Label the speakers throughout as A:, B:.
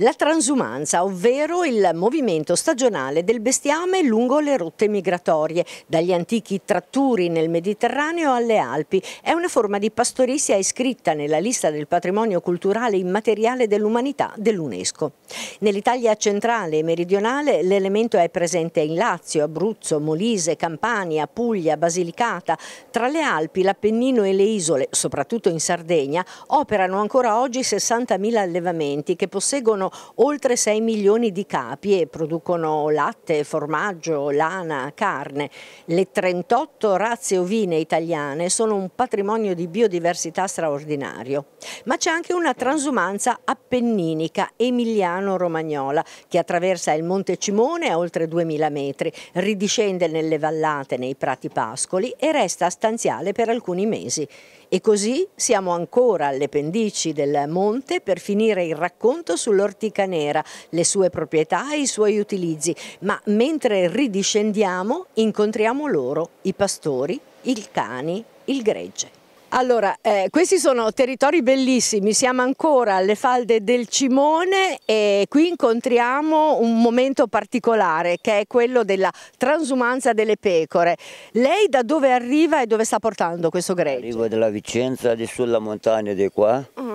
A: La transumanza, ovvero il movimento stagionale del bestiame lungo le rotte migratorie, dagli antichi tratturi nel Mediterraneo alle Alpi, è una forma di pastorizia iscritta nella lista del patrimonio culturale immateriale dell'umanità dell'UNESCO. Nell'Italia centrale e meridionale l'elemento è presente in Lazio, Abruzzo, Molise, Campania, Puglia, Basilicata. Tra le Alpi, l'Appennino e le isole, soprattutto in Sardegna, operano ancora oggi 60.000 allevamenti che posseggono oltre 6 milioni di capi e producono latte, formaggio, lana, carne. Le 38 razze ovine italiane sono un patrimonio di biodiversità straordinario. Ma c'è anche una transumanza appenninica emiliano-romagnola che attraversa il Monte Cimone a oltre 2000 metri, ridiscende nelle vallate, nei prati pascoli e resta stanziale per alcuni mesi. E così siamo ancora alle pendici del monte per finire il racconto sull'ortiglia l'ortica nera, le sue proprietà e i suoi utilizzi, ma mentre ridiscendiamo incontriamo loro, i pastori, il cani, il gregge. Allora, eh, questi sono territori bellissimi, siamo ancora alle falde del Cimone e qui incontriamo un momento particolare che è quello della transumanza delle pecore. Lei da dove arriva e dove sta portando questo greggio?
B: Arrivo dalla Vicenza, di sulla montagna di qua. Mm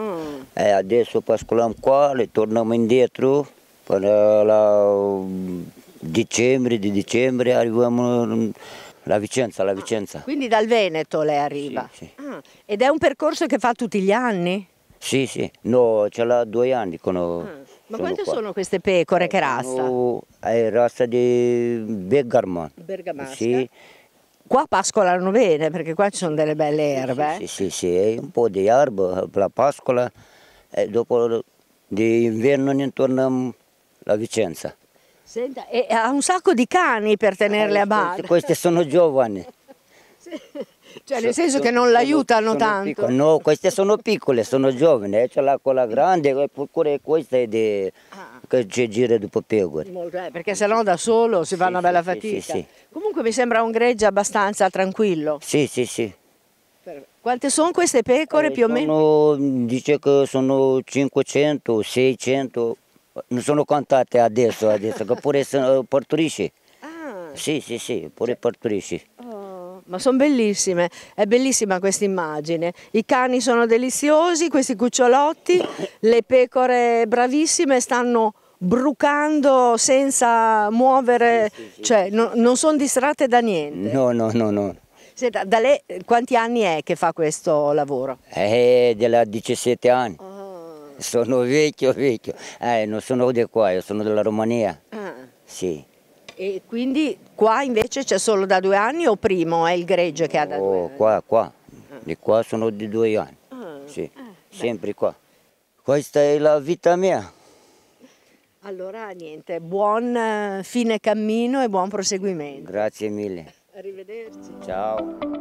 B: e eh, adesso pascolăm coale, torniamo indietro până eh, la dicembrie, mm, de dicembrie arrivăm mm, în, Vicenza, la ah, Vicenza.
A: Quindi dal Veneto lei arriva? Sì, sì. Ah, ed è un percorso che fa tutti gli anni?
B: Sì, sì, no, ce l'ha due anni. Sono, ah, ma quante qua. sono
A: queste pecore, che eh, razza?
B: È razza di Bergamasca. Bergamasca. Sì.
A: Qua pascolano bene perché qua ci sono delle belle erbe.
B: Sì, sì, sì, sì, un po' di erba, la pascola e dopo di ne torniamo a Vicenza.
A: Senta, e ha un sacco di cani per tenerle a eh, bada. Queste,
B: queste sono giovani.
A: Cioè nel senso che non l'aiutano tanto. Piccole.
B: No, queste sono piccole, sono giovani, eh, c'è la cola mm. grande, pure questa è di... Ah. che gira dopo pecore.
A: Eh, perché sennò da solo si fa una bella fatica. Sì, sì, Comunque mi sembra un gregge abbastanza tranquillo. Sì, sì, sì. Quante sono queste pecore eh, più sono,
B: o meno? Mm, dice che sono 500, 600, non sono contate adesso, adesso che pure sono partorisci. Ah. Sì, sì, sì, pure cioè, partorisci.
A: Oh, ma sono bellissime, è bellissima questa immagine. I cani sono deliziosi, questi cucciolotti, le pecore bravissime stanno brucando senza muovere, sì, sì, sì. cioè no, non sono distratte da niente.
B: No, no, no, no.
A: Senta, da lei eh, quanti anni è che fa questo lavoro? Eh, della
B: 17 anni. Oh. Sono vecchio, vecchio. Eh, non sono di qua, io sono della Romania. Ah. Sì.
A: E quindi qua invece c'è solo da due anni o primo è il greggio che ha da
B: oh, due anni? Qua, qua. Ah. Di qua sono di due anni. Ah. Sì, ah, sempre qua. Questa è la vita mia.
A: Allora niente, buon eh, fine cammino e buon proseguimento.
B: Grazie mille. 再见。